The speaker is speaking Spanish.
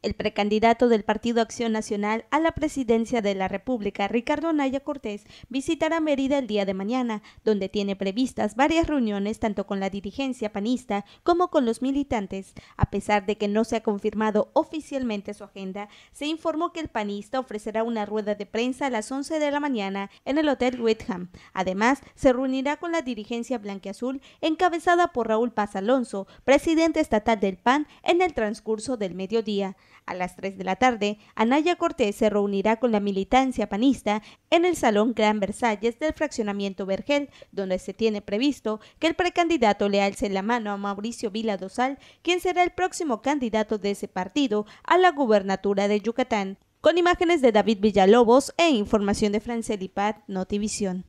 El precandidato del Partido Acción Nacional a la presidencia de la República, Ricardo Naya Cortés, visitará Mérida el día de mañana, donde tiene previstas varias reuniones tanto con la dirigencia panista como con los militantes. A pesar de que no se ha confirmado oficialmente su agenda, se informó que el panista ofrecerá una rueda de prensa a las 11 de la mañana en el Hotel Whitham. Además, se reunirá con la dirigencia blanqueazul encabezada por Raúl Paz Alonso, presidente estatal del PAN, en el transcurso del mediodía. A las 3 de la tarde, Anaya Cortés se reunirá con la militancia panista en el Salón Gran Versalles del fraccionamiento Vergel, donde se tiene previsto que el precandidato le alce la mano a Mauricio Vila Dosal, quien será el próximo candidato de ese partido a la gubernatura de Yucatán. Con imágenes de David Villalobos e información de Francelipat Notivisión.